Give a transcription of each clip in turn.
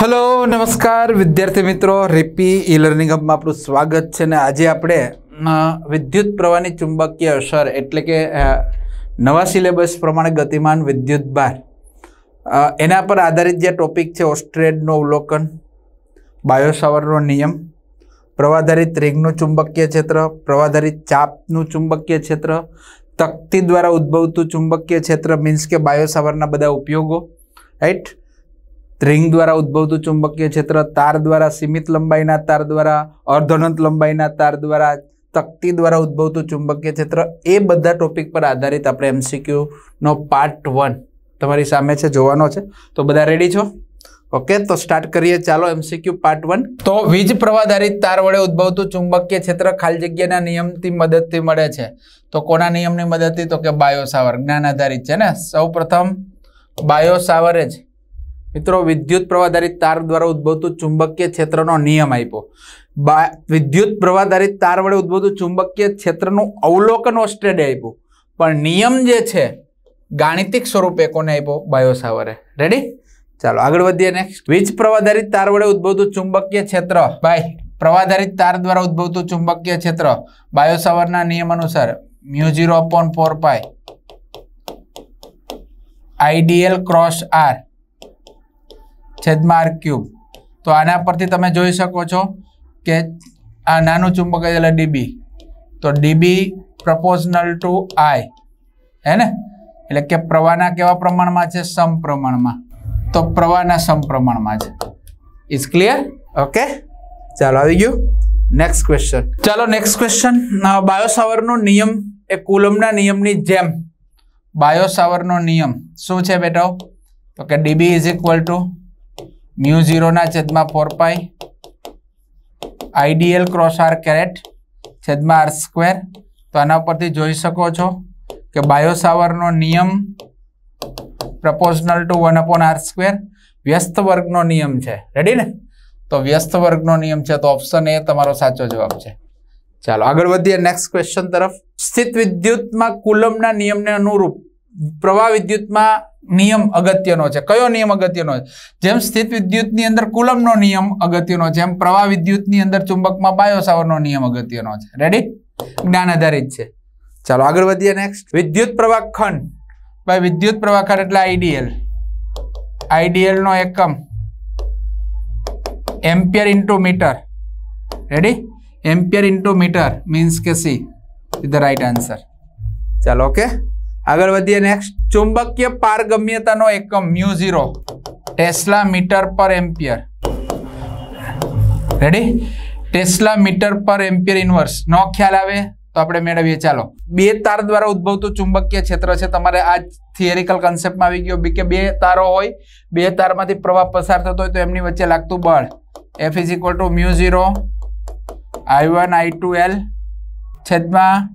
hello નમસ્કાર વિદ્યાર્થી મિત્રો રેપી ઈ લર્નિંગ હબમાં આપણું સ્વાગત છે ને આજે આપણે વિદ્યુત પ્રવાહની ચુંબકીય અસર એટલે કે નવા સિલેબસ પ્રમાણે ગતિમાન વિદ્યુત બાર એના પર આધારિત જે ટોપિક છે ઓસ્ટ્રેડનો અવલોકન બાયોસાવરનો નિયમ પ્રવાધારિત રિંગનું ચુંબકીય ક્ષેત્ર પ્રવાધારિત ચાપનું ચુંબકીય ક્ષેત્ર તકતી દ્વારા ઉદ્ભવતું ચુંબકીય ક્ષેત્ર મીન્સ કે બાયોસાવરના બધા ઉપયોગો રાઈટ રિંગ દ્વારા ઉદ્ભવતું ચુંબકીય ક્ષેત્ર તાર દ્વારા સીમિત લંબાઈના તાર દ્વારા અર્ધનંત લંબાઈના તાર દ્વારા તકતી દ્વારા ઉદ્ભવતું ચુંબકીય ક્ષેત્ર એ બધા ટોપિક પર આધારિત આપણે એમસીક્યુનો પાર્ટ વન તમારી સામે છે જોવાનો છે તો બધા રેડી છો ઓકે તો સ્ટાર્ટ કરીએ ચાલો એમસીક્યુ પાર્ટ વન તો વીજ પ્રવાધારિત તાર વડે ઉદ્ભવતું ચુંબકીય ક્ષેત્ર ખાલી જગ્યાના નિયમથી મદદથી મળે છે તો કોના નિયમની મદદથી તો કે બાયોસાવર જ્ઞાન આધારિત છે ને સૌ પ્રથમ બાયો જ મિત્રો વિદ્યુત પ્રવાધારિત તાર દ્વારા ઉદ્ભવતું ચુંબકીય ક્ષેત્રનો નિયમ આપ્યો વિદ્યુત પ્રવાધારિત તાર વડે ઉદ્ભવતું ચુંબકીય ક્ષેત્રનું અવલોકન ઓસ્ટ્રેડે આપ્યું પણ નિયમ જે છે ગાણિતિક સ્વરૂપે કોને આપ્યો બાયોસાવરે રેડી ચાલો આગળ વધીએ નેક્સ્ટ વીજ પ્રવાધારિત તાર વડે ઉદ્ભવતું ચુંબકીય ક્ષેત્ર ભાઈ પ્રવાધારિત તાર દ્વારા ઉદ્ભવતું ચુંબકીય ક્ષેત્ર બાયોસાવરના નિયમ અનુસાર mu zero zero upon four pi I d l cross r છેદમાં ક્યુબ તો આના પરથી તમે જોઈ શકો છો કે આ નાનું ચુંબક એટલે ડીબી તો ડીબી પ્રપોઝનલ ટુ આઈ હે ને એટલે કે પ્રવાહના કેવા પ્રમાણમાં છે સમપ્રમાણમાં તો પ્રવાહના સમપ્રમાણમાં છે ઇઝ ક્લિયર ઓકે ચાલો આવી ગયું નેક્સ્ટ ક્વેશ્ચન ચાલો નેક્સ્ટ ક્વેશ્ચન બાયોસાવરનો નિયમ એ કુલમના નિયમની જેમ બાયોસાવરનો નિયમ શું છે બેટો તો કે d B is equal to mu ઝીરોના છેદમાં four pi I d l cross r caret છેદમાં આર સ્ક્વેર તો આના પરથી જોઈ શકો છો કે બાયોસાવરનો નિયમ proportional to one upon r square વ્યસ્ત વર્ગનો નિયમ છે રેડી ને તો વ્યસ્ત વર્ગનો નિયમ છે તો ઓપ્શન એ તમારો સાચો જવાબ છે ચાલો આગળ વધીએ નેક્સ્ટ ક્વેશ્ચન તરફ સ્થિત વિદ્યુતમાં કુલમના નિયમને અનુરૂપ પ્રવાહ વિદ્યુતમાં નિયમ અગત્યનો છે કયો નિયમ અગત્યનો છે જેમ સ્થિત વિદ્યુતની અંદર કુલમનો નિયમ અગત્યનો છે એમ પ્રવાહ વિદ્યુતની અંદર ચુંબકમાં બાયોસાવરનો નિયમ અગત્યનો છે રેડી જ્ઞાન આધારિત છે ચાલો આગળ વધીએ નેક્સ્ટ વિદ્યુત પ્રવાહ ખંડ ભાઈ વિદ્યુત પ્રવાહ ખંડ એટલે આઈડીએલ આઈડીએલનો એકમ ampere into metre ready ampere into metre means કે C is the right answer ચાલો ઓકે આગળ વધીએ નેક્સ્ટ ચુંબકીય પારગમ્યતાનો એકમ mu zero tesla metre per ampere ready tesla metre per ampere inverse નો ખ્યાલ આવે તો આપણે મેળવીએ ચાલો બે તાર દ્વારા ઉદ્ભવતું ચુંબકીય ક્ષેત્ર છે તમારે આ થિયરિકલ કન્સેપ્ટમાં આવી ગયો કે બે તારો હોય બે તારમાંથી પ્રવાહ પસાર થતો હોય તો એમની વચ્ચે લાગતું બળ f is equal to mu zero I one I two l છેદમાં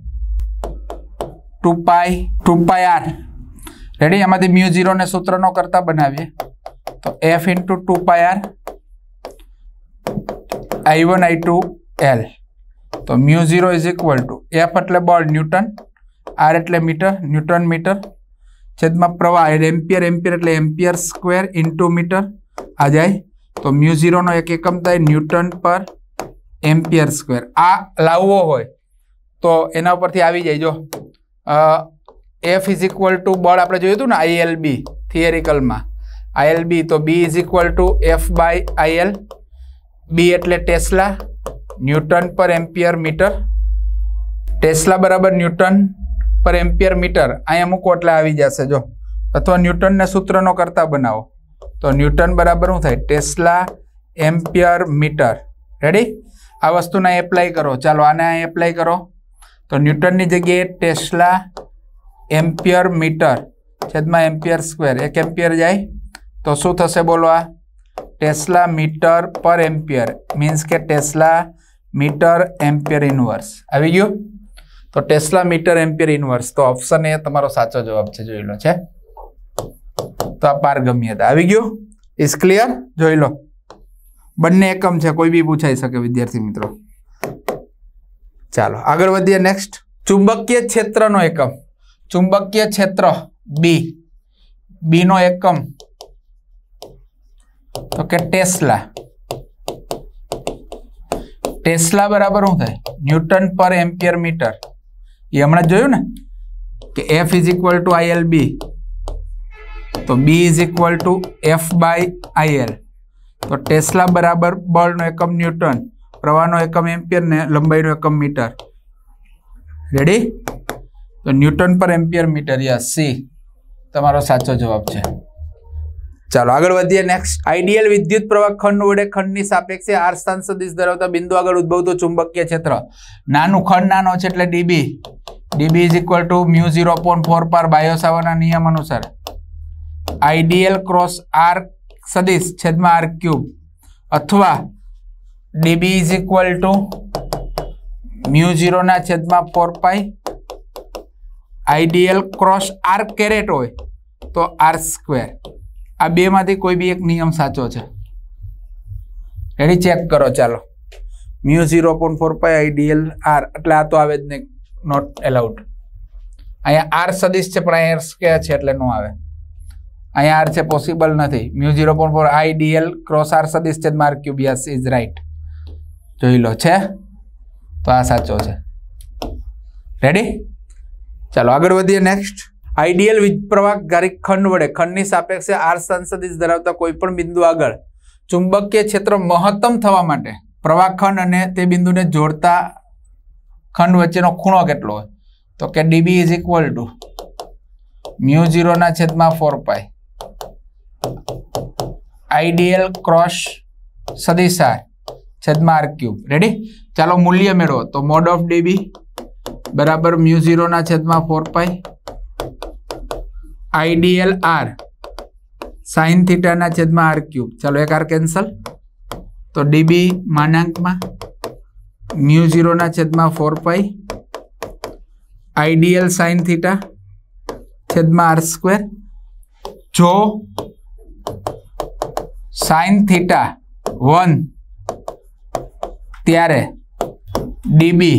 two pi two pi r ready એમાંથી મ્યુ ઝીરોને સૂત્રનો કરતા બનાવીએ તો f into two pi r I one I two l તો mu zero is equal to f એટલે બળ ન્યૂટન આર એટલે મીટર ન્યૂટન મીટર છેદમાં પ્રવાહ એટલે એમ્પિયર એમ્પિયર એટલે એમ્પિયર સ્ક્વેર ઇન્ટુ મીટર આ જાય તો મ્યુ ઝીરોનો એક એકમ થાય ન્યૂટન પર એમ્પિયર સ્ક્વેર આ લાવવો હોય તો એના ઉપરથી આવી જાય જો એફ ઇઝ ઇક્વલ ટુ બળ આપણે જોયું હતું ને આઈએલબી થિયરિકલમાં આઈએલબી તો બી is equal to f by I l b એટલે tesla newton per ampere metre tesla બરાબર ન્યૂટન પર એમ્પિયર મીટર અહીંયા મૂકો એટલે આવી જશે જો અથવા ન્યૂટનને સૂત્રનો કરતા બનાવો તો ન્યૂટન બરાબર શું થાય ટેસ્લા એમ્પિયર મીટર રેડી આ વસ્તુને એપ્લાય કરો ચાલો આને અહીં એપ્લાય કરો તો ન્યૂટનની જગ્યાએ ટેસ્લા એમ્પિયર મીટર છેદમાં એમ્પિયર સ્ક્વેર એક એમ્પિયર જાય તો શું થશે બોલો આ tesla metre per ampere means કે ટેસ્લા મીટર એમ્પિયર ઇનવર્સ આવી ગયું તો ટેસ્લા મીટર એમ્પિયર ઇનવર્સ તો ઓપ્શન એ તમારો સાચો જવાબ છે જોઈ લો છે તો આ પારગમ્યતા આવી ગયું ઇઝ ક્લિયર જોઈ લો બંને એકમ છે કોઈ બી પૂછાઈ શકે વિદ્યાર્થી મિત્રો चलो आगे नेक्स्ट चुंबकीय क्षेत्र नो एकम चुंबकीय क्षेत्र बी बी नो एकम तो के टेस्ला टेस्ला बराबर शू न्यूटन पर एम्पियर मीटर ये हमने जो ने कि f is equal to I l b तो b is equal to f by I l तो टेस्ला बराबर बल नो एकम न्यूटन પ્રવાહનો એકમ એમ્પિયર ને લંબાઈનો એકમ મીટર રેડી તો ન્યૂટન પર એમ્પિયર મીટર યા સી તમારો સાચો જવાબ છે ચાલો આગળ વધીએ નેક્સ્ટ આઈડિયલ વિદ્યુત પ્રવાહ ખંડ વડે ખંડની સાપેક્ષે આર સ્થાન સદિશ ધરાવતા બિંદુ આગળ ઉદ્ભવતું ચુંબકીય ક્ષેત્ર નાનું ખંડ નાનો છે એટલે d B d B is equal to mu zero point four pi બાયોસાવાના નિયમ અનુસાર આઈડિયલ ક્રોસ આર સદીશ છેદમાં આર ક્યુબ અથવા d B is equal to mu ઝીરોના છેદમાં four pi I d l cross r caret હોય તો આર સ્ક્વેર આ બેમાંથી કોઈ બી એક નિયમ સાચો છે એની ચેક કરો ચાલો mu zero point four pi I d l r એટલે આ તો આવે જ નહીં નોટ એલાઉડ અહીંયા આર સદીશ છે પણ અહીંયા સ્કેર છે એટલે નો આવે અહીંયા આર છે પોસિબલ નથી mu zero point four I d l cross r સદીશ છે માર્ક ક્યુબિયસ ઇઝ રાઈટ જોઈ લો છે તો આ સાચો છે રેડી ચાલો આગળ વધીએ નેક્સ્ટ આઈડિયલ પ્રવાહ ગારિક ખંડ વડે ખંડની સાપેક્ષે આર સંસદિશ ધરાવતા કોઈપણ બિંદુ આગળ ચુંબકીય ક્ષેત્ર મહત્તમ થવા માટે પ્રવાહ ખંડ અને તે બિંદુને જોડતા ખંડ વચ્ચેનો ખૂણો કેટલો હોય તો કે d B is equal to mu ઝીરોના છેદમાં ફોર પાય આઈડિયલ ક્રોસ સદિશ આર છેદમાં આર ક્યુબ રેડી ચાલો મૂલ્ય મેળવો તો મોડ ઓફ ડીબી બરાબર મ્યુ ઝીરોના છેદમાં four pi I d l r sine થીટાના છેદમાં આર ક્યુબ ચાલો એક આર કેન્સલ તો ડીબી માનાંકમાં મ્યુ ઝીરોના છેદમાં four pi I dl sine theta છેદમાં આર સ્ક્વેર જો સાઇન થીટા વન ત્યારે ડીબી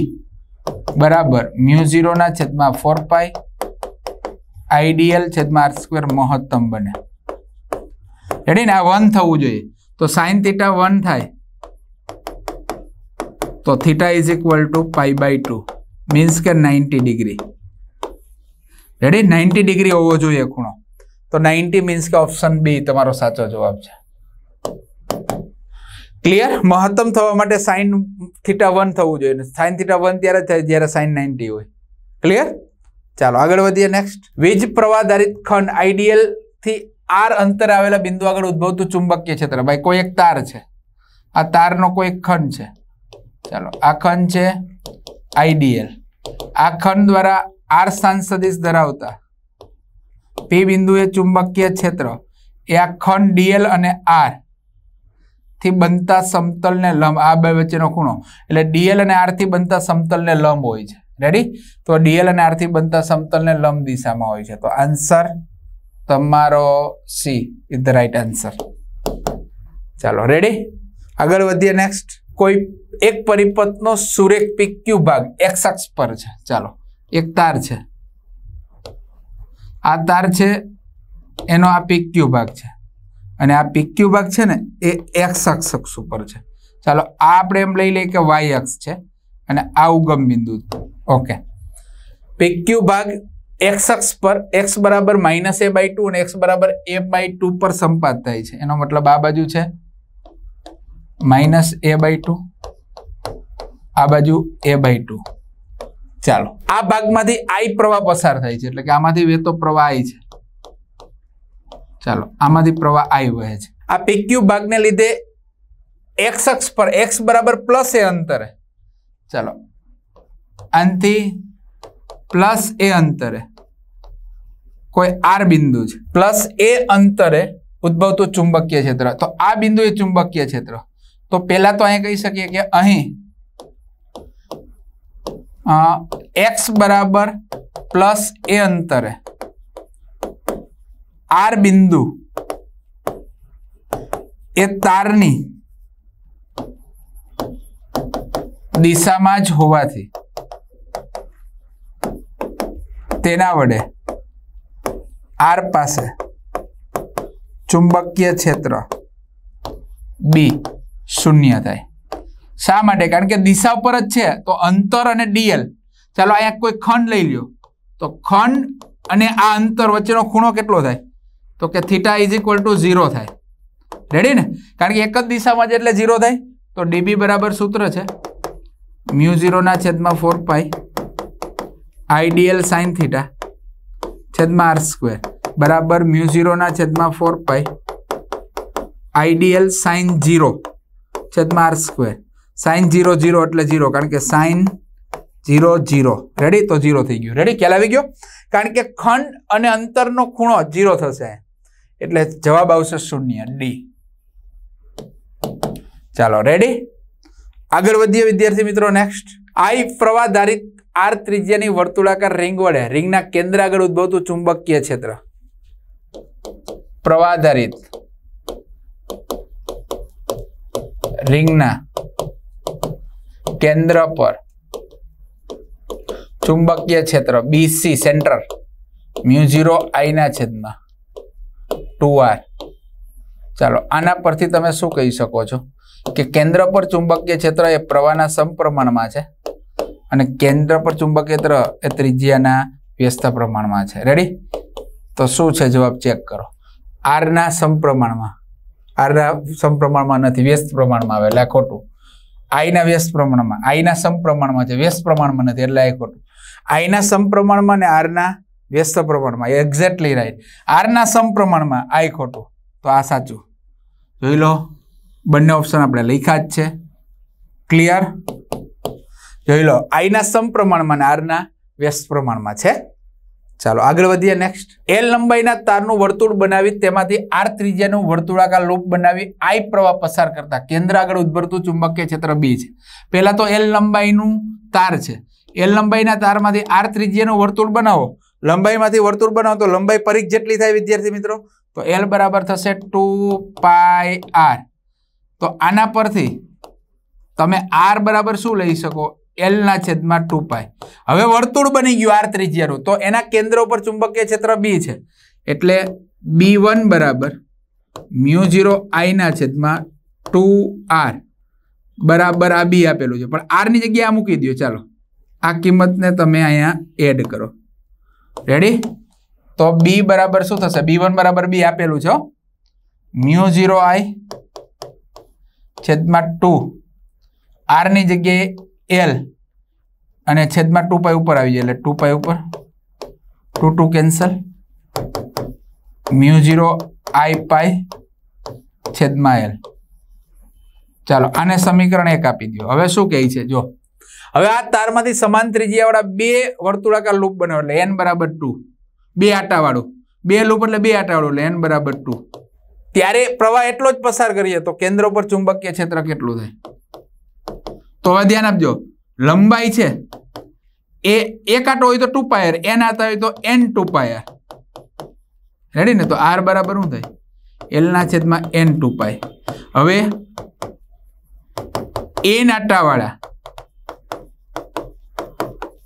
બરાબર મ્યુ ઝીરોના છેદમાં ફોર પાઈ આઈડીએલ છેદમાં આર સ્ક્વેર મહત્તમ બને રેડી ને આ વન થવું જોઈએ તો સાઇન થીટા વન થાય તો theta is equal to pi by two means કે ninety degree ready ninety degree હોવો જોઈએ ખૂણો તો નાઇન્ટી મીન્સ કે ઓપ્શન બી તમારો સાચો જવાબ છે ક્લિયર મહત્તમ થવા માટે સાઇન થીટા વન થવું જોઈએ સાઇન થીટા વન ત્યારે થાય જ્યારે સાઇન નાઇન્ટી હોય ક્લિયર ચાલો આગળ વધીએ નેક્સ્ટ વીજ પ્રવાહ ધારિત ખંડ આઈડીએલ થી આર અંતર આવેલા બિંદુ આગળ ઉદ્ભવતું ચુંબકીય ક્ષેત્ર ભાઈ કોઈ એક તાર છે આ તારનો કોઈ એક ખંડ છે ચાલો આ ખંડ છે આઈડીએલ આ ખંડ દ્વારા આર સ્થાન સદિશ ધરાવતા પી બિંદુએ ચુંબકીય ક્ષેત્ર એ આ ખંડ ડીએલ અને આર થી બનતા સમતલને લંબ આ બે વચ્ચેનો ખૂણો એટલે ડીએલ અને આરથી બનતા સમતલને લંબ હોય છે રેડી તો ડીએલ અને આરથી બનતા સમતલને લંબ દિશામાં હોય છે તો આન્સર તમારો C is the right answer ચાલો રેડી આગળ વધીએ નેક્સ્ટ કોઈ એક પરિપથનો સુરેખ પીક્યુ ભાગ એક્સ અક્ષ પર છે ચાલો એક તાર છે આ તાર છે એનો આ પીક્યુ ભાગ છે અને આ પીક્યુ ભાગ છે ને એ એક્સ અક્ષ અક્ષ ઉપર છે ચાલો આ આપણે એમ લઈ લઈએ કે વાય અક્ષ છે અને આ ઉગમ બિંદુ ઓકે પીક્યુ ભાગ એક્સ અક્ષ પર એક્સ બરાબર માઇનસ એ બાય ટુ અને એક્સ બરાબર એ બાય ટુ પર સંપાત થાય છે એનો મતલબ આ બાજુ છે માઇનસ એ બાય ટુ આ બાજુ એ બાય ટુ ચાલો આ ભાગમાંથી આઈ પ્રવાહ પસાર થાય છે એટલે કે આમાંથી વેતો પ્રવાહ આઈ છે ચાલો આમાંથી પ્રવાહ આઈ વહે છે આ પીક્યુ ભાગને લીધે એક્સ અક્ષ પર એક્સ બરાબર પ્લસ એ અંતરે ચાલો આનથી પ્લસ એ અંતરે કોઈ આર બિંદુ છે પ્લસ એ અંતરે ઉદ્ભવતું ચુંબકીય ક્ષેત્ર તો આ બિંદુ એ ચુંબકીય ક્ષેત્ર તો પહેલાં તો અહીં કહી શકીએ કે અહીં એક્સ બરાબર પ્લસ એ અંતરે આર બિંદુ એ તારની દિશામાં જ હોવાથી તેના વડે આર પાસે ચુંબકીય ક્ષેત્ર બી શૂન્ય થાય શા માટે કારણ કે દિશા ઉપર જ છે તો અંતર અને ડીએલ ચાલો અહીંયા કોઈ ખંડ લઈ લ્યો તો ખંડ અને આ અંતર વચ્ચેનો ખૂણો કેટલો થાય તો કે theta is equal to zero થાય રેડી ને કારણ કે એક જ દિશામાં જ એટલે ઝીરો થાય તો ડીબી બરાબર સૂત્ર છે મ્યુ ઝીરોના છેદમાં four pi I dl sine theta છેદમાં આર સ્ક્વેર બરાબર મ્યુ ઝીરોના છેદમાં four pi I dl sine zero છેદમાં R square sine zero zero એટલે ઝીરો કારણ કે સાઇન ઝીરો ઝીરો રેડી તો ઝીરો થઈ ગયું રેડી ખ્યાલ આવી ગયો કારણ કે ખંડ અને અંતરનો ખૂણો ઝીરો થશે એટલે જવાબ આવશે શૂન્ય ડી ચાલો રેડી આગળ વધીએ વિદ્યાર્થી મિત્રો નેક્સ્ટ આઈ પ્રવાધારિત આર ત્રિજ્યાની વર્તુળાકાર રિંગ વડે રિંગના કેન્દ્ર આગળ ઉદ્ભવતું ચુંબકીય ક્ષેત્ર પ્રવાધારિત રિંગના કેન્દ્ર પર ચુંબકીય ક્ષેત્ર બીસી સેન્ટર મ્યુઝીરો આઈના છેદમાં ટુ આર ચાલો આના પરથી તમે શું કહી શકો છો કે કેન્દ્ર પર ચુંબકીય ક્ષેત્ર એ પ્રવાહના સમપ્રમાણમાં છે અને કેન્દ્ર પર ચુંબકીય ક્ષેત્ર એ ત્રિજ્યાના વ્યસ્ત પ્રમાણમાં છે રેડી તો શું છે જવાબ ચેક કરો આરના સમપ્રમાણમાં આરના સમપ્રમાણમાં નથી વ્યસ્ત પ્રમાણમાં આવે એટલે ખોટું આઈના વ્યસ્ત પ્રમાણમાં આઈના સમપ્રમાણમાં છે વ્યસ્ત પ્રમાણમાં નથી એટલે એ ખોટું આઈના સમપ્રમાણમાં ને આરના વ્યસ્ત પ્રમાણમાં એક્ઝેક્ટલી રાઈટ આરના સમ પ્રમાણમાં આઈ ખોટું તો આ સાચું જોઈ લો બંને ઓપ્શન આપણે લખ્યા જ છે ક્લિયર જોઈ લો આઈના સમ પ્રમાણમાં ને આરના વ્યસ્ત પ્રમાણમાં છે ચાલો આગળ વધીએ નેક્સ્ટ એલ લંબાઈના તારનું વર્તુળ બનાવી તેમાંથી આર ત્રિજ્યાનું વર્તુળાકાર લૂપ બનાવી આઈ પ્રવાહ પસાર કરતા કેન્દ્ર આગળ ઉદભરતું ચુંબકીય ક્ષેત્ર બી છે પહેલાં તો એલ લંબાઈનું તાર છે એલ લંબાઈના તારમાંથી આર ત્રિજ્યાનું વર્તુળ બનાવો લંબાઈમાંથી વર્તુળ બનાવો તો લંબાઈ પરિઘ જેટલી થાય વિદ્યાર્થી મિત્રો તો એલ બરાબર થશે ટુ પાય આર તો આના પરથી તમે આર બરાબર શું લઈ શકો એલના છેદમાં ટુ પાય હવે વર્તુળ બની ગયું આર ત્રિજ્યાનું તો એના કેન્દ્ર ઉપર ચુંબકીય ક્ષેત્ર બી છે એટલે બી વન બરાબર મ્યુ ઝીરો આઈના છેદમાં ટુ આર બરાબર આ બી આપેલું છે પણ આરની જગ્યાએ મૂકી દો ચાલો આ કિંમતને તમે અહીંયા એડ કરો રેડી તો બી બરાબર શું થશે બી વન બરાબર બી આપેલું છે મ્યુ ઝીરો આઈ છેદમાં ટુ આરની જગ્યાએ એલ અને છેદમાં ટુ પાઈ ઉપર આવી જાય એટલે ટુ પાય ઉપર two two cancel mu zero I pi છેદમાં એલ ચાલો આને સમીકરણ એક આપી દો હવે શું કહે છે જો હવે આ તારમાંથી સમાન ત્રિજ્યાવાળા બે વર્તુળાકાર લૂપ બનાવો એટલે એન બરાબર ટુ બે આટાવાળું બે લૂપ એટલે બે આટાવાળું એટલે એન બરાબર ટુ ત્યારે પ્રવાહ એટલો જ પસાર કરીએ તો કેન્દ્ર ઉપર ચુંબકીય ક્ષેત્ર કેટલું થાય તો હવે ધ્યાન આપજો લંબાઈ છે એ એક આટો હોય તો ટુ પાયર એન આટા હોય તો એન ટુ પાયર રેડી ને તો આર બરાબર શું થાય એલના છેદમાં એન ટુ પાય હવે એન આટાવાળા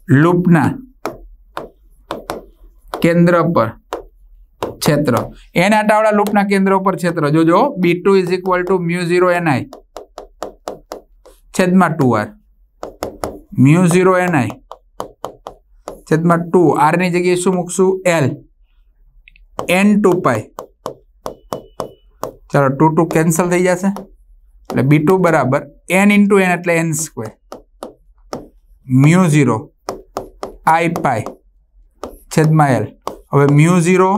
લૂપના કેન્દ્ર પર ક્ષેત્ર એન આટાવાળા લૂપના કેન્દ્ર ઉપર ક્ષેત્ર જોજો B two is equal to mu zero NI છેદમાં two R mu zero NI છેદમાં ટુ આરની જગ્યાએ શું મૂકશું એલ એન ટુ પાય ચાલો ટુ ટુ કેન્સલ થઈ જશે એટલે બી ટુ બરાબર એન ઇન્ટુ એન એટલે N square mu zero I pi છેદમાં એલ હવે મ્યુ ઝીરો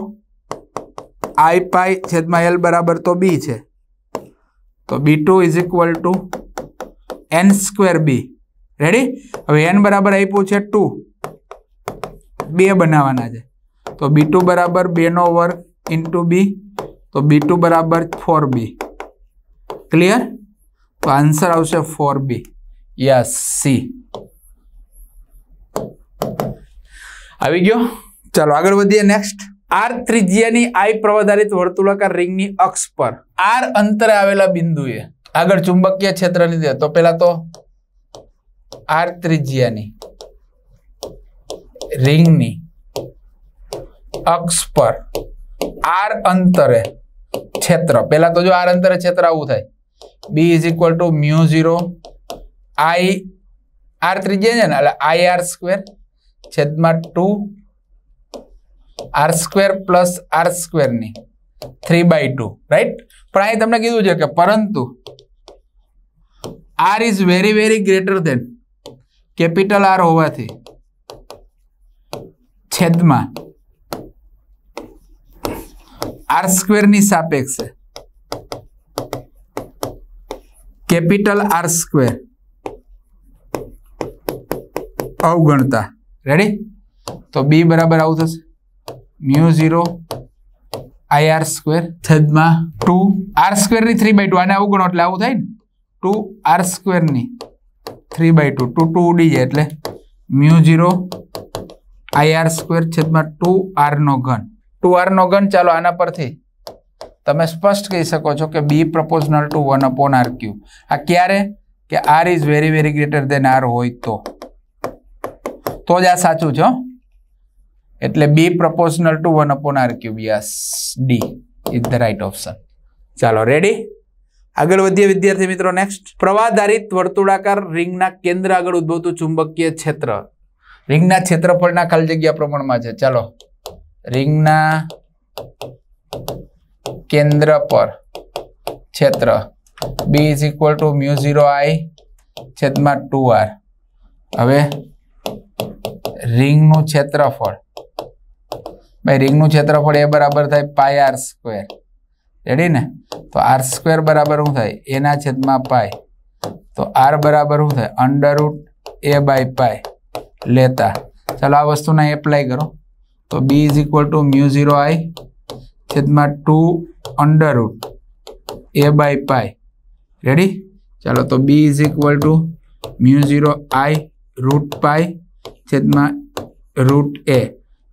આઈ પાય છેદમાં એલ બરાબર તો બી છે તો B two is equal to N square B ready હવે એન બરાબર આપ્યું છે ટુ બે બનાવવાના છે તો બી ટુ બરાબર બેનો વર્ગ ઇન્ટુ બી તો બી ટુ બરાબર ફોર બી ક્લિયર તો આન્સર આવશે ફોર બી યસ સી આવી ગયો ચાલો આગળ વધીએ નેક્સ્ટ આર ત્રિજ્યાની આઈ પ્રવાધારિત વર્તુળાકાર રિંગની અક્ષ પર આર અંતરે આવેલા બિંદુએ આગળ ચુંબકીય ક્ષેત્રની તો પેલા તો આર ત્રિજ્યાની રિંગની અક્ષ પર આર અંતરે ક્ષેત્ર પેલા તો જો આર અંતરે ક્ષેત્ર આવું થાય B is equal to mu zero I R ત્રિજ્યા છે ને એટલે આઈ આર સ્ક્વેર છેદમાં two R square plus R સ્ક્વેરની થ્રી બાય ટુ રાઈટ પણ અહીં તમને કીધું છે કે પરંતુ R is very very greater than capital R હોવાથી છેદમાં આર સ્ક્વેરની સાપેક્ષે કેપિટલ આર સ્ક્વેર અવગણતા રેડી તો બી બરાબર આવું થશે mu zero I R square છેદમાં ટુ આર સ્ક્વેરની થ્રી બાય ટુ આને આવું ગણો એટલે આવું થાય ને ટુ આર સ્ક્વેરની three by two two two ઉડી જાય એટલે mu zero I R square છેદમાં ટુ આરનો ઘન ટુ આરનો ઘન ચાલો આના પરથી તમે સ્પષ્ટ કહી શકો છો કે B proportional to one upon R cube આ ક્યારે કે R is very very greater than R હોય તો તો જ આ સાચું છે એટલે B proportional to one upon R cube yes D is the right option ચાલો રેડી આગળ વધીએ વિદ્યાર્થી મિત્રો નેક્સ્ટ પ્રવાહ આધારિત વર્તુળાકાર રિંગના કેન્દ્ર આગળ ઉદ્ભવતું ચુંબકીય ક્ષેત્ર રિંગના ક્ષેત્રફળના ખાલી જગ્યા પ્રમાણમાં છે ચાલો રિંગના કેન્દ્ર પર ક્ષેત્ર B is equal to mu zero I છેદમાં ટુ આર હવે રિંગનું ક્ષેત્રફળ ભાઈ રિંગનું ક્ષેત્રફળ એ બરાબર થાય પાય આર સ્ક્વેર રેડી ને તો આર સ્ક્વેર બરાબર શું થાય એના છેદમાં પાય તો આર બરાબર શું થાય અંડરરૂટ એ બાય પાય લેતા ચાલો આ વસ્તુને એપ્લાય કરો તો બી is equal to mu zero I છેદમાં two under root A by pi ready ચાલો તો બી is equal to mu zero I root pi છેદમાં રૂટ એ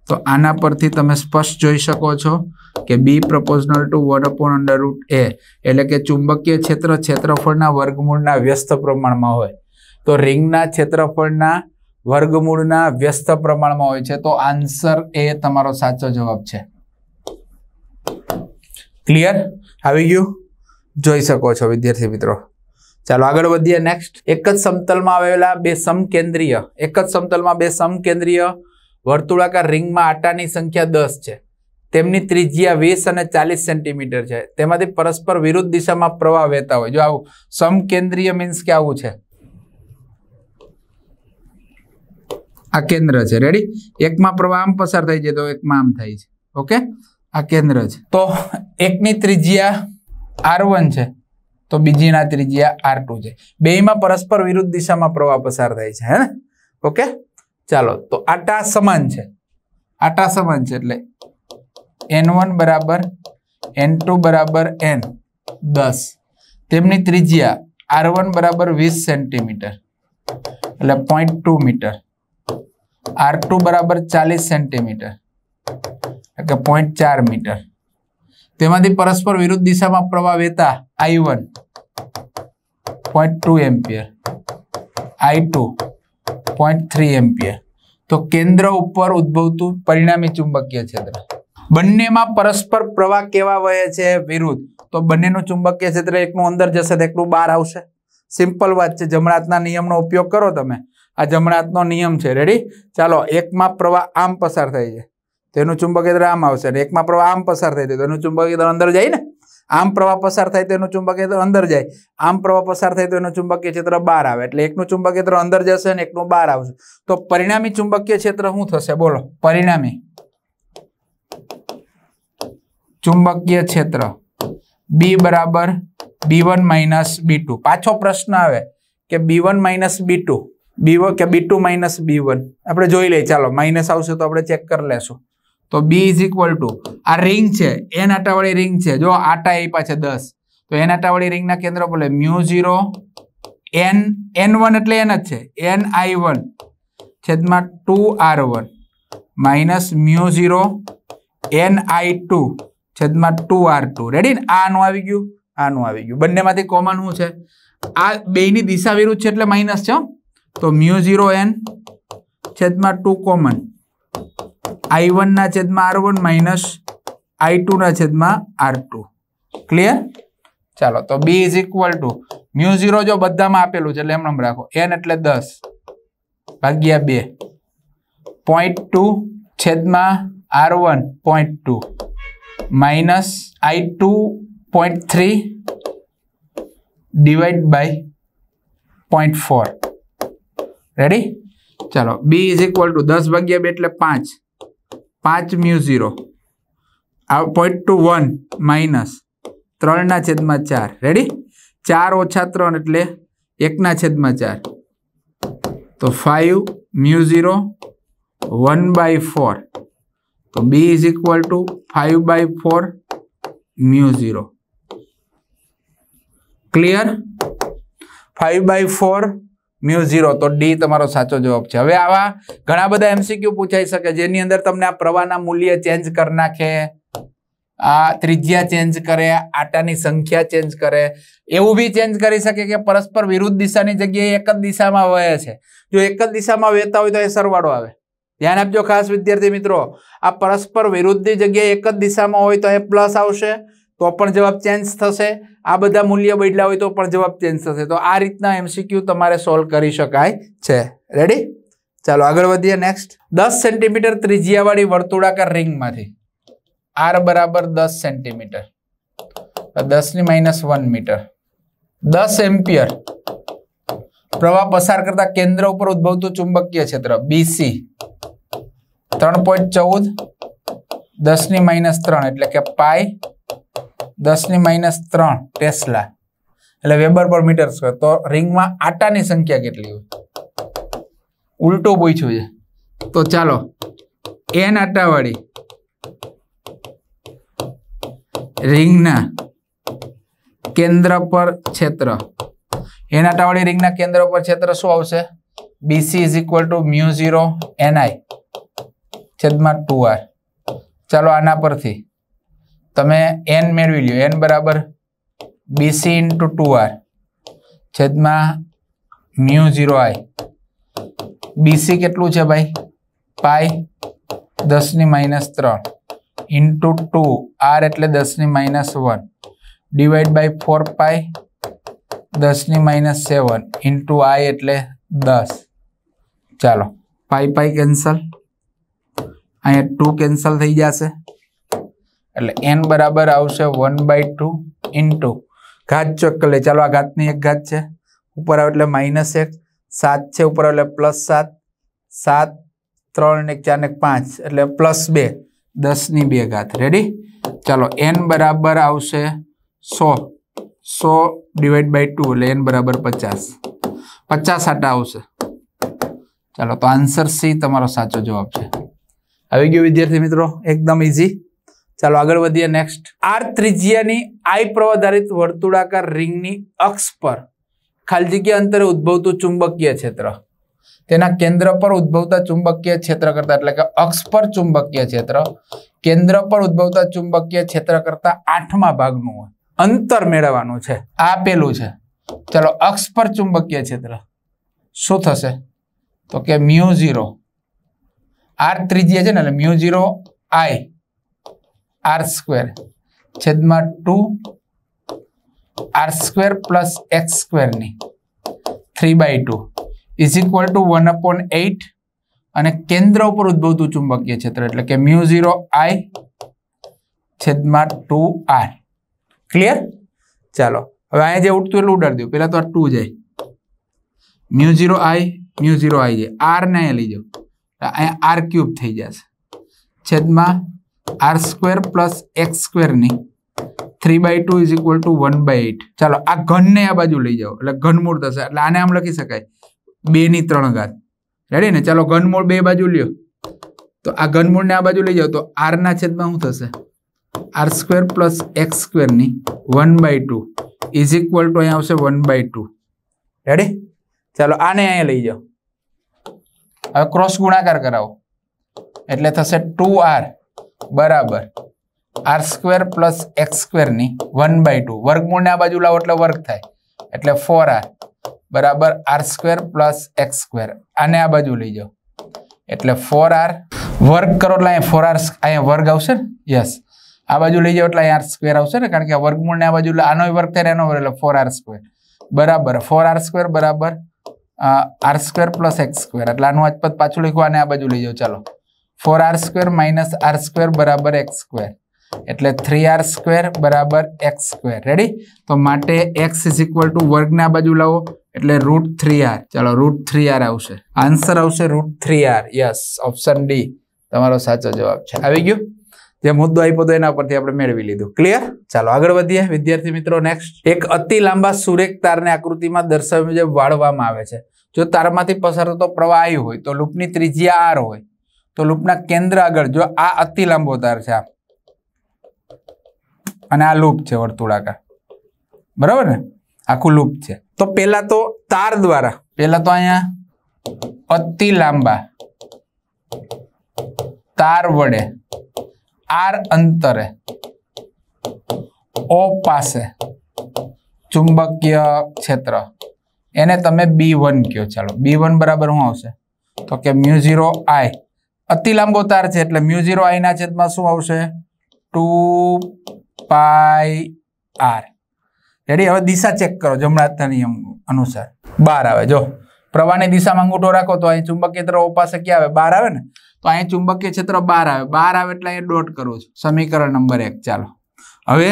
તો આના પરથી તમે સ્પષ્ટ જોઈ શકો છો કે B proportional to one upon under root A એટલે કે ચુંબકીય ક્ષેત્ર ક્ષેત્રફળના વર્ગમૂળના વ્યસ્ત પ્રમાણમાં હોય તો રિંગના ક્ષેત્રફળના વર્ગમૂળના વ્યસ્ત પ્રમાણમાં હોય છે તો આન્સર એ તમારો સાચો જવાબ છે ક્લિયર આવી ગયું જોઈ શકો છો વિદ્યાર્થી મિત્રો ચાલો આગળ વધીએ નેક્સ્ટ એક જ સમતલમાં આવેલા બે સમકેન્દ્રીય એક જ સમતલમાં બે સમકેન્દ્રીય વર્તુળાકાર રિંગમાં આટાની સંખ્યા દસ છે તેમની ત્રિજ્યા વીસ અને ચાલીસ સેન્ટીમીટર છે તેમાંથી પરસ્પર વિરુદ્ધ દિશામાં પ્રવાહ વહેતા હોય જો આવું સમકેન્દ્રીય મીન્સ કે આવું છે આ કેન્દ્ર છે રેડી એકમાં પ્રવાહ આમ પસાર થઈ જાય તો એકમાં આમ થાય છે ઓકે આ કેન્દ્ર છે તો એકની ત્રિજ્યા આર છે તો બીજીના ત્રિજ્યા આર ટુ છે બેયમાં પરસ્પર વિરુદ્ધ દિશામાં પ્રવાહ પસાર થાય છે હે ઓકે ચાલો તો આટા સમાન છે આટા સમાન છે એટલે એન વન બરાબર એન ટુ બરાબર એન દસ તેમની ત્રિજ્યા આર વન બરાબર વીસ સેન્ટીમીટર એટલે point two metre R two બરાબર ચાલીસ સેન્ટીમીટર એટલે પોઈન્ટ ચાર મીટર તેમાંથી પરસ્પર વિરુદ્ધ દિશામાં પ્રવાહ વહેતા I one point two ampere I two point three ampere તો કેન્દ્ર ઉપર ઉદ્ભવતું પરિણામી ચુંબકીય ક્ષેત્ર બંનેમાં પરસ્પર પ્રવાહ કેવા વહે છે વિરુદ્ધ તો બંનેનું ચુંબકીય ક્ષેત્ર એકનું અંદર જશે તો એકનું બહાર આવશે સિમ્પલ વાત છે જમણાતના નિયમનો ઉપયોગ કરો તમે આ જમણાતનો નિયમ છે રેડી ચાલો એકમાં પ્રવાહ આમ પસાર થાય છે તેનું એનું ચુંબકીય આમ આવશે અને એકમાં પ્રવાહ આમ પસાર થાય તો એનું ચુંબકીય દળ અંદર જાય ને આમ પ્રવાહ પસાર થાય તેનું એનું ચુંબકીય અંદર જાય આમ પ્રવાહ પસાર થાય તો એનું ચુંબકીય ક્ષેત્ર બહાર આવે એટલે એકનું ચુંબકીય દળ અંદર જશે અને એકનું બહાર આવશે તો પરિણામી ચુંબકીય ક્ષેત્ર શું થશે બોલો પરિણામી ચુંબકીય ક્ષેત્ર બી બરાબર B one minus B two પાછો પ્રશ્ન આવે કે B one minus B two B કે B two minus B one આપણે જોઈ લઈએ ચાલો માઇનસ આવશે તો આપણે ચેક કરી લેશું તો બી ઇઝ ઇક્વલ ટુ આ રિંગ છે એન આટાવાળી રિંગ છે જો આટા આપ્યા છે દસ તો એન આટાવાળી રિંગના કેન્દ્ર પર mu zero N N one એટલે એન જ છે એન આઈ વન છેદમાં two R one minus mu zero N I two છેદમાં ટુ આર ટુ રેડી ને આનું આવી ગયું આનું આવી ગયું બંનેમાંથી કોમન શું છે આ બેની દિશા વિરુદ્ધ છે એટલે માઇનસ છે તો મ્યુ ઝીરો એન છેદમાં ટુ કોમન આઈ વનના છેદમાં આર વન માઇનસ આઈ ટુના છેદમાં આર ટુ ક્લિયર ચાલો તો બી is equal to mu zero જો બધામાં આપેલું છે એટલે એમ રાખો એન એટલે દસ ભાગ્યા બે પોઈન્ટ ટુ છેદમાં R one point two minus I two point three divide by point four ready ચાલો બી ઇઝ ઇક્વલ ટુ દસ ભાગ્યા બે એટલે પાંચ પાંચ મ્યુ ઝીરો આ પોઈન્ટ ટુ વન માઇનસ ત્રણના છેદમાં ચાર રેડી ચાર ઓછા ત્રણ એટલે એકના છેદમાં ચાર તો five mu zero one by four તો બી is equal to five by four mu zero clear five by four mu zero તો ડી તમારો સાચો જવાબ છે હવે આવા ઘણા બધા એમસીક્યુ પૂછાઈ શકે જેની અંદર તમને આ પ્રવાહના મૂલ્ય ચેન્જ કરી નાખે આ ત્રિજ્યા ચેન્જ કરે આટાની સંખ્યા ચેન્જ કરે એવું બી ચેન્જ કરી શકે કે પરસ્પર વિરુદ્ધ દિશાની જગ્યાએ એક જ દિશામાં વહે છે જો એક જ દિશામાં વહેતા હોય તો એ સરવાળો આવે ધ્યાન આપજો ખાસ વિદ્યાર્થી મિત્રો આ પરસ્પર વિરુદ્ધની જગ્યાએ એક જ દિશામાં હોય તો એ પ્લસ આવશે તો પણ જવાબ ચેન્જ થશે આ બધા મૂલ્ય બદલા હોય તો પણ જવાબ ચેન્જ થશે તો આ રીતના એમસીક્યુ તમારે સોલ્વ કરી શકાય છે રેડી ચાલો આગળ વધીએ નેક્સ્ટ દસ સેન્ટીમીટર ત્રિજ્યાવાળી વર્તુળાકાર રિંગમાંથી આર બરાબર દસ સેન્ટીમીટર દસની માઇનસ વન મીટર દસ એમ્પિયર પ્રવાહ પસાર કરતા કેન્દ્ર ઉપર ઉદ્ભવતું ચુંબકીય ક્ષેત્ર બીસી ત્રણ પોઈન્ટ ચૌદ દસની માઇનસ ત્રણ એટલે કે પાય દસની માઇનસ ત્રણ ટેસ્લા એટલે વેબર પર મીટર સ્ક્વેર તો રિંગમાં આટાની સંખ્યા કેટલી હોય ઉલટો પૂછ્યું છે તો ચાલો એન આટાવાળી રિંગના કેન્દ્ર પર ક્ષેત્ર એન આટાવાળી રિંગના કેન્દ્ર પર ક્ષેત્ર શું આવશે BC is equal to mu zero NI છેદમાં ટુ આર ચાલો આના પરથી તમે એન મેળવી લો એન બરાબર બીસી ઇન્ટુ ટુ આર છેદમાં મ્યુ ઝીરો આઈ બીસી કેટલું છે ભાઈ પાઈ દસની માઇનસ ત્રણ ઇન્ટુ ટુ આર એટલે દસની minus one divide by four pi દસની માઇનસ સેવન ઇન્ટુ આઈ એટલે દસ ચાલો પાઈ પાય કેન્સલ અહીંયા ટુ કેન્સલ થઈ જશે એટલે એન બરાબર આવશે વન બાય ટુ ઇન્ટુ ઘાત ચોક્કલે ચાલો આ ઘાતની એક ઘાત છે ઉપર આવે એટલે માઇનસ એક સાત છે ઉપર આવે પ્લસ સાત સાત ત્રણ ને ચાર ને પાંચ એટલે પ્લસ બે દસની બે ઘાત રેડી ચાલો એન બરાબર આવશે સો સો ડિવાઈડ બાય ટુ એટલે એન બરાબર પચાસ પચાસ આટા આવશે ચાલો તો આન્સર સી તમારો સાચો જવાબ છે આવી ગયો વિદ્યાર્થી મિત્રો એકદમ ઇઝી ચાલો આગળ વધીએ નેક્સ્ટ આર ત્રિજ્યાની આઈ પ્રવાધારિત વર્તુળાકાર રિંગની અક્ષ પર ખાલી જગ્યા અંતરે ઉદ્ભવતું ચુંબકીય ક્ષેત્ર તેના કેન્દ્ર પર ઉદ્ભવતા ચુંબકીય ક્ષેત્ર કરતા એટલે કે અક્ષ પર ચુંબકીય ક્ષેત્ર કેન્દ્ર પર ઉદ્ભવતા ચુંબકીય ક્ષેત્ર કરતા આઠમા ભાગનું હોય અંતર મેળવવાનું છે આ પેલું છે ચાલો અક્ષ પર ચુંબકીય ક્ષેત્ર શું થશે તો કે મ્યુ ઝીરો આર ત્રિજ્યા છે ને એટલે mu zero I R square છેદમાં two R square plus X સ્ક્વેરની three by two is equal to one upon eight અને કેન્દ્ર ઉપર ઉદ્ભવતું ચુંબકીય ક્ષેત્ર એટલે કે મ્યુ ઝીરો આઈ છેદમાં ટુ આર ક્લિયર ચાલો હવે અહીંયા જે ઉઠતું એટલું ઉડાડી દઉં પહેલાં તો આ ટુ જાય mu zero I mu zero I જાય આર અહીંયા લઈ જાઓ અહીંયા આર ક્યુબ થઈ જશે છેદમાં આર સ્ક્વેર પ્લસ એક્સ સ્ક્વેરની three by two is equal to one by eight ચાલો આ ઘનને આ બાજુ લઈ જાઓ એટલે ઘનમૂળ થશે એટલે આને આમ લખી શકાય બે ની ત્રણ ઘાત રેડી ને ચાલો ઘનમૂળ બે બાજુ લ્યો તો આ ઘનમૂળને આ બાજુ લઈ જાઓ તો આરના છેદમાં શું થશે આર સ્ક્વેર પ્લસ એક્સ સ્ક્વેરની one by two is equal to અહીંયા આવશે વન બાય ટુ રેડી ચાલો આને અહીંયા લઈ જાઓ હવે ક્રોસ ગુણાકાર કરાવો એટલે થશે ટુ આર બરાબર આર સ્ક્વેર પ્લસ એક્સ સ્ક્વેરની વન બાય ટુ વર્ગમૂળને આ બાજુ લાવો એટલે વર્ગ થાય એટલે ફોર આર બરાબર R square plus X square આને આ બાજુ લઈ જાઓ એટલે ફોર આર વર્ગ કરો એટલે અહીંયા ફોર આર અહીંયા વર્ગ આવશે ને યસ આ બાજુ લઈ જાઓ એટલે અહીંયા આર સ્ક્વેર આવશે ને કારણ કે વર્ગમૂળને આ બાજુ આનો વર્ગ થાય એનો એટલે ફોર આર સ્ક્વેર બરાબર ફોર આર સ્ક્વેર બરાબર R square plus X square એટલે આનું આજપત પાછું લખ્યું અને આ બાજુ લઈ જાઓ ચાલો four R square minus R square બરાબર એક્સ સ્ક્વેર એટલે થ્રી આર સ્ક્વેર બરાબર એક્સ સ્ક્વેર રેડી તો માટે એક્સ ઇઝ ઇક્વલ ટુ વર્ગના બાજુ લાવો એટલે રૂટ થ્રી આર ચાલો રૂટ થ્રી આર આવશે આન્સર આવશે root three R yes option D તમારો સાચો જવાબ છે આવી ગયો જે મુદ્દો આપ્યો તો એના પરથી આપણે મેળવી લીધું ક્લિયર ચાલો આગળ વધીએ વિદ્યાર્થી મિત્રો નેક્સ્ટ એક અતિ લાંબા સુરેખ તારને આકૃતિમાં દર્શાવ્યું જે વાળવામાં આવે છે જો તારમાંથી પસાર થતો પ્રવાહ હોય તો લૂપની ત્રિજ્યા આર હોય તો લૂપના કેન્દ્ર આગળ જો આ અતિ લાંબો તાર છે આ અને આ લૂપ છે વર્તુળાકાર બરાબર ને આખું લૂપ છે તો પહેલા તો તાર દ્વારા પહેલા તો અહીંયા અતિ લાંબા તાર વડે આર અંતરે ઓ પાસે ચુંબકીય ક્ષેત્ર એને તમે બી વન કહો ચાલો બી વન બરાબર શું આવશે તો કે મ્યુઝીરો ઝીરો આઈ અતિ લાંબો તાર છે એટલે મ્યુ ઝીરો આઈના છેદમાં શું આવશે ટુ પાય આર રેડી હવે દિશા ચેક કરો જમણા હાથના નિયમ અનુસાર બાર આવે જો પ્રવાહની દિશામાં અંગૂઠો રાખો તો અહીં ચુંબકીય તરફ ઉપાસક ક્યાં આવે બાર આવે ને તો અહીં ચુંબકીય ક્ષેત્ર બાર આવે બાર આવે એટલે અહીંયા ડોટ કરું છું સમીકરણ નંબર એક ચાલો હવે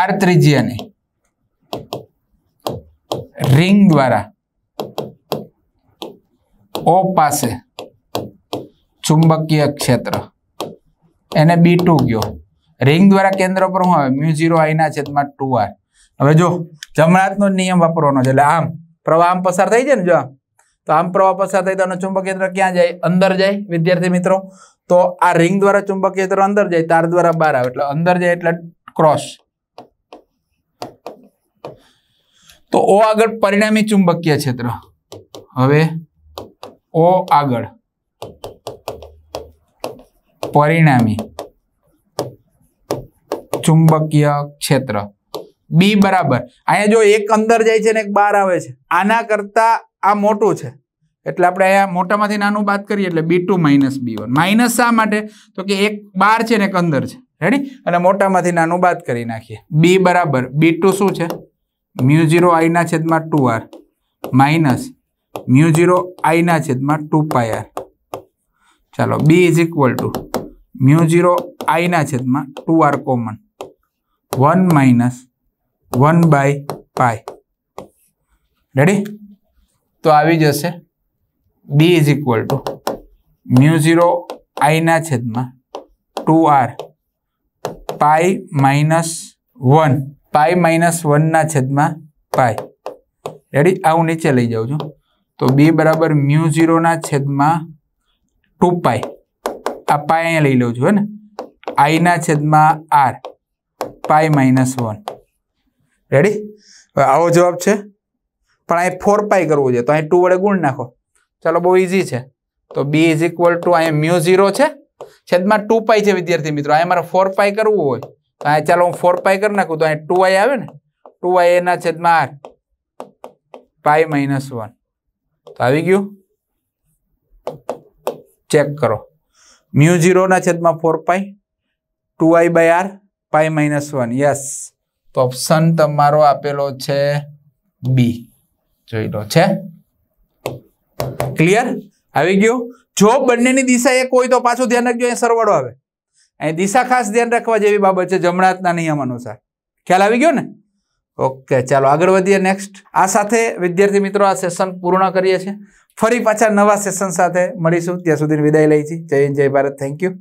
આર ત્રિજ્યાની રિંગ દ્વારા ઓ પાસે ચુંબકીય ક્ષેત્ર એને બી ટુ ગયો રિંગ દ્વારા કેન્દ્ર પર શું આવે મ્યુ ઝીરો આઈના છેદમાં ટુ આર હવે જો જમણાતનો નિયમ વાપરવાનો છે એટલે આમ પ્રવાહ આમ પસાર થઈ જાય ને જો આમ તો આમ પ્રવાહ પસાર થઈ તો ચુંબકીય ક્ષેત્ર ક્યાં જાય અંદર જાય વિદ્યાર્થી મિત્રો તો આ રિંગ દ્વારા ચુંબકીય અંદર જાય તાર દ્વારા બહાર આવે એટલે અંદર જાય એટલે ક્રોસ તો ઓ આગળ પરિણામી ચુંબકીય ક્ષેત્ર હવે ઓ આગળ પરિણામી ચુંબકીય ક્ષેત્ર બી બરાબર અહીંયા જો એક અંદર જાય છે ને એક બહાર આવે છે આના કરતા આ મોટું છે એટલે આપણે અહીંયા મોટામાંથી નાનું બાદ કરીએ એટલે B two minus B one minus શા માટે તો કે એક બાર છે ને એક અંદર છે રેડી અને મોટામાંથી નાનું બાદ કરી નાખીએ બી બરાબર બી ટુ શું છે મ્યુ ઝીરો આઈના છેદમાં two R minus mu zero આઈના છેદમાં ટુ પાય આર ચાલો B is equal to mu zero આઈના છેદમાં two R common one minus one by pi ready તો આવી જશે B is equal to mu zero આઈના છેદમાં two R pi minus one pi minus વનના છેદમાં પાય રેડી આવું નીચે લઈ જાઉં છું તો બી બરાબર મ્યુ ઝીરોના છેદમાં ટુ પાય આ પાય અહીંયા લઈ લઉં છું હે ને આઈના છેદમાં R pi minus one ready આવો જવાબ છે પણ અહીં ફોર પાય કરવું છે તો અહીં ટુ વડે ગુણ નાખો ચાલો બહુ ઇઝી છે તો બી ઇઝ ઇક્વલ ટુ અહીંયા મ્યુ ઝીરો છે છેદમાં ટુ પાય છે વિદ્યાર્થી મિત્રો અહીંયા મારે ફોર પાય કરવું હોય તો અહીંયા ચાલો હું ફોર પાય કરી નાખું તો અહીંયા ટુ આવે ને ટુ એના છેદમાં આર પાય માઇનસ વન તો આવી ગયું ચેક કરો મ્યુ ઝીરોના છેદમાં four pi two I by R pi minus one yes તો ઓપ્શન તમારો આપેલો છે બી જોઈ લો છે ક્લિયર આવી ગયું જો બંનેની દિશા એક હોય તો પાછું ધ્યાન રાખજો અહીંયા સરવાળો આવે અહીં દિશા ખાસ ધ્યાન રાખવા જેવી બાબત છે જમણાતના નિયમ અનુસાર ખ્યાલ આવી ગયો ને ઓકે ચાલો આગળ વધીએ નેક્સ્ટ આ સાથે વિદ્યાર્થી મિત્રો આ સેશન પૂર્ણ કરીએ છીએ ફરી પાછા નવા સેશન સાથે મળીશું ત્યાં સુધી વિદાય લઈ છીએ જય જય ભારત થેન્ક યુ